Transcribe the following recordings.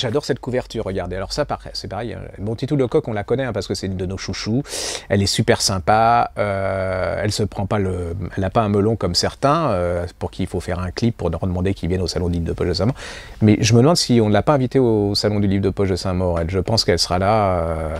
J'adore cette couverture, regardez. Alors ça, c'est pareil. Bon, hein. Titou coq, on la connaît hein, parce que c'est une de nos chouchous. Elle est super sympa. Euh, elle se prend pas le, elle n'a pas un melon comme certains euh, pour qui il faut faire un clip pour leur demander qu'ils viennent au salon du livre de poche de Saint-Maur. Mais je me demande si on ne l'a pas invitée au salon du livre de poche de Saint-Maur. Je pense qu'elle sera là euh,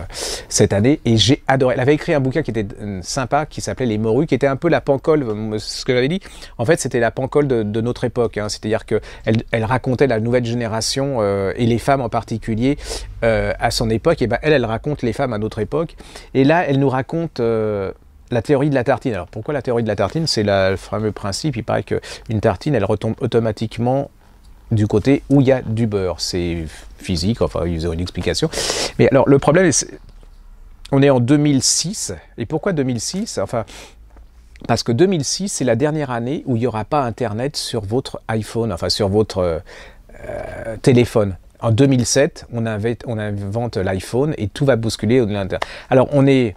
cette année et j'ai adoré. Elle avait écrit un bouquin qui était sympa, qui s'appelait Les Morues, qui était un peu la pancole. Ce que j'avais dit, en fait, c'était la pancole de, notre époque. Hein. C'est-à-dire que elle, racontait la nouvelle génération et les femmes en particulier euh, à son époque, et ben elle, elle raconte les femmes à notre époque. Et là, elle nous raconte euh, la théorie de la tartine. Alors pourquoi la théorie de la tartine C'est le fameux principe, il paraît qu'une tartine, elle retombe automatiquement du côté où il y a du beurre. C'est physique, enfin, ils ont une explication. Mais alors, le problème, on est en 2006. Et pourquoi 2006 Enfin, parce que 2006, c'est la dernière année où il n'y aura pas Internet sur votre iPhone, enfin sur votre euh, téléphone. En 2007, on, on invente l'iPhone et tout va bousculer au-delà. Alors, on est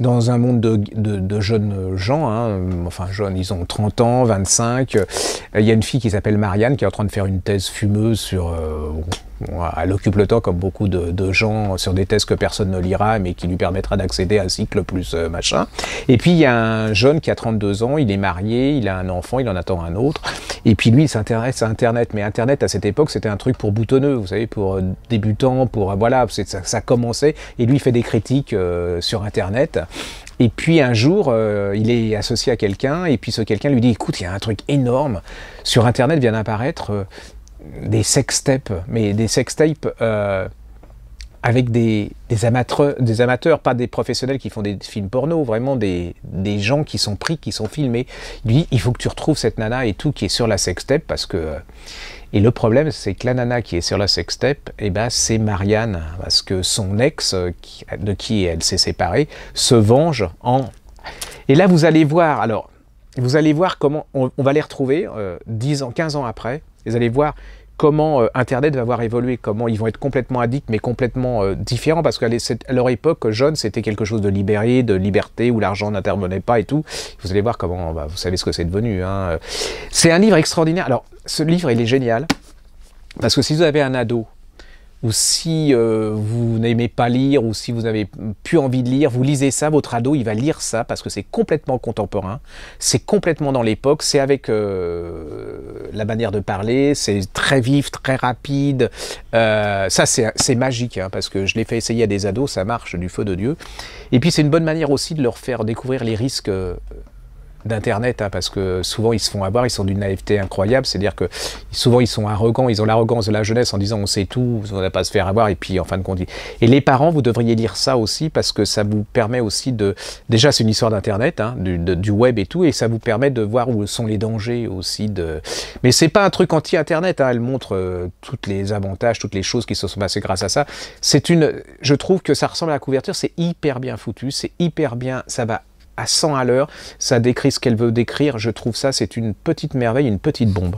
dans un monde de, jeunes gens, hein, enfin jeunes, ils ont 30 ans, 25. Euh, il y a une fille qui s'appelle Marianne qui est en train de faire une thèse fumeuse sur euh, elle occupe le temps comme beaucoup de, gens sur des thèses que personne ne lira, mais qui lui permettra d'accéder à un cycle plus euh, machin. Et puis il y a un jeune qui a 32 ans, il est marié, il a un enfant, il en attend un autre. Et puis lui, il s'intéresse à Internet. Mais Internet à cette époque, c'était un truc pour boutonneux, vous savez, pour euh, débutants, pour euh, voilà, ça, ça commençait. Et lui il fait des critiques sur Internet. Et puis un jour, il est associé à quelqu'un, et puis ce quelqu'un lui dit, écoute, il y a un truc énorme sur Internet vient d'apparaître des sextapes, mais des sextapes euh, avec des, des, amateurs, des amateurs, pas des professionnels qui font des films porno, vraiment des, des gens qui sont pris, qui sont filmés. Lui, il faut que tu retrouves cette nana et tout qui est sur la sextape parce que. Euh, et le problème, c'est que la nana qui est sur la sextape, et eh ben, c'est Marianne, parce que son ex, euh, de qui elle s'est séparée, se venge en. Et là, vous allez voir, alors, vous allez voir comment on, va les retrouver euh, dix 10 ans, 15 ans après. Vous allez voir comment euh, Internet va avoir évolué, comment ils vont être complètement addicts, mais complètement euh, différents, parce qu'à leur époque, jeune, c'était quelque chose de libéré, de liberté, où l'argent n'intervenait pas et tout. Vous allez voir comment, bah, vous savez ce que c'est devenu. Hein. C'est un livre extraordinaire. Alors, ce livre, il est génial, parce que si vous avez un ado ou si euh, vous n'aimez pas lire, ou si vous n'avez plus envie de lire, vous lisez ça, votre ado, il va lire ça, parce que c'est complètement contemporain, c'est complètement dans l'époque, c'est avec euh, la manière de parler, c'est très vif, très rapide, euh, ça c'est magique, hein, parce que je l'ai fait essayer à des ados, ça marche du feu de Dieu, et puis c'est une bonne manière aussi de leur faire découvrir les risques d'internet hein, parce que souvent ils se font avoir ils sont d'une naïveté incroyable c'est à dire que souvent ils sont arrogants ils ont l'arrogance de la jeunesse en disant on sait tout on va pas se faire avoir et puis en fin de compte et les parents vous devriez lire ça aussi parce que ça vous permet aussi de déjà c'est une histoire d'internet hein, du, web et tout et ça vous permet de voir où sont les dangers aussi de mais c'est pas un truc anti internet hein, elle montre tous euh, toutes les avantages toutes les choses qui se sont passées grâce à ça c'est une je trouve que ça ressemble à la couverture c'est hyper bien foutu c'est hyper bien ça va à 100 à l'heure. Ça décrit ce qu'elle veut décrire. Je trouve ça, c'est une petite merveille, une petite bombe.